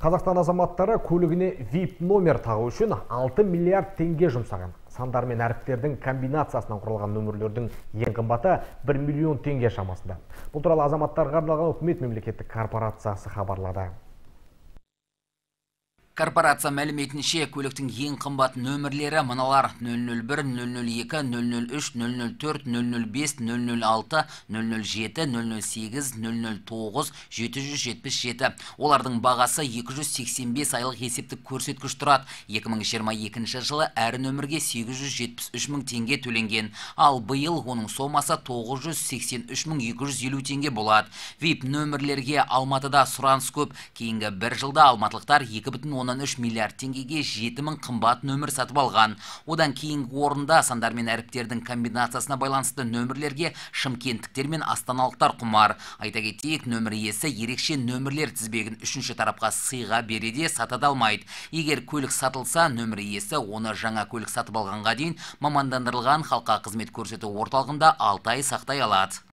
Қазақстан азаматтары көлігіне VIP номер тағу үшін 6 миллиард теңге жұмсаған. Сандар мен әріптердің комбинациясынан құрылған нөмірлердің ең қымбаты 1 миллион теңге шамасында. Бұл туралы азаматтарға арналған үкімет мемлекеттік корпорациясы хабарлады корпорация мәліметінше көліктің ең қымбат нөмірлері мыналар 001 002 003 004 005 006 007 008 009 777 олардың бағасы 285 айлық есептік көрсеткіш тұрады 2022 жылы әр нөмірге 873 мүн теңге төленген ал бұйыл оның сомасы 983 мың 250 теңге болады вип нөмірлерге алматыда сұраныс көп кейінгі бір жылда алматылықтар 2 бүтін 13 миллиард тенгеге жеті қымбат нөмір сатып алған одан кейінгі орында сандар мен әріптердің комбинациясына байланысты нөмірлерге шымкенттіктер мен астаналықтар құмар айта кетейік нөмір иесі ерекше нөмірлер тізбегін үшінші тарапқа сыйға береде де сата алмайды егер көлік сатылса нөмір иесі оны жаңа көлік сатып алғанға дейін мамандандырылған халыққа қызмет көрсету орталығында алты ай сақтай алады